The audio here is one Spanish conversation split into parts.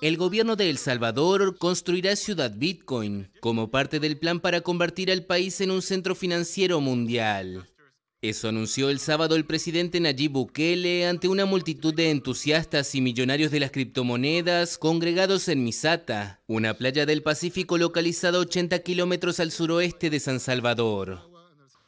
El gobierno de El Salvador construirá Ciudad Bitcoin como parte del plan para convertir al país en un centro financiero mundial. Eso anunció el sábado el presidente Nayib Bukele ante una multitud de entusiastas y millonarios de las criptomonedas congregados en Misata, una playa del Pacífico localizada 80 kilómetros al suroeste de San Salvador.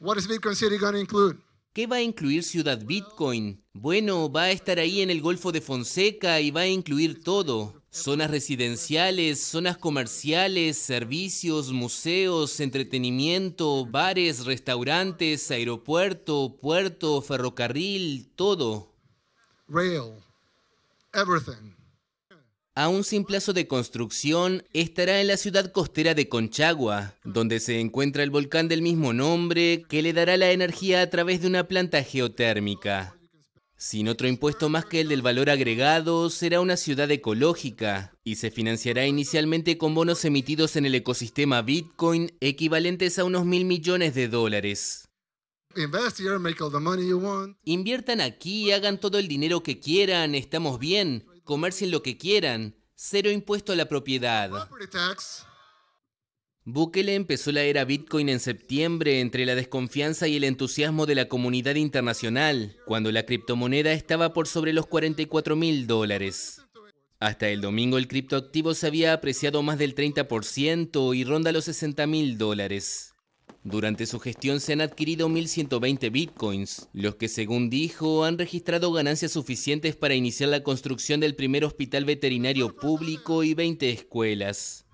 What is Bitcoin City going to ¿Qué va a incluir Ciudad Bitcoin? Bueno, va a estar ahí en el Golfo de Fonseca y va a incluir todo. Zonas residenciales, zonas comerciales, servicios, museos, entretenimiento, bares, restaurantes, aeropuerto, puerto, ferrocarril, todo. Rail, everything. Aún sin plazo de construcción, estará en la ciudad costera de Conchagua, donde se encuentra el volcán del mismo nombre que le dará la energía a través de una planta geotérmica. Sin otro impuesto más que el del valor agregado, será una ciudad ecológica y se financiará inicialmente con bonos emitidos en el ecosistema Bitcoin equivalentes a unos mil millones de dólares. Inviertan aquí, hagan todo el dinero que quieran, estamos bien, comercien lo que quieran, cero impuesto a la propiedad. Bukele empezó la era Bitcoin en septiembre entre la desconfianza y el entusiasmo de la comunidad internacional, cuando la criptomoneda estaba por sobre los 44 mil dólares. Hasta el domingo el criptoactivo se había apreciado más del 30% y ronda los 60 mil dólares. Durante su gestión se han adquirido 1.120 bitcoins, los que según dijo han registrado ganancias suficientes para iniciar la construcción del primer hospital veterinario público y 20 escuelas.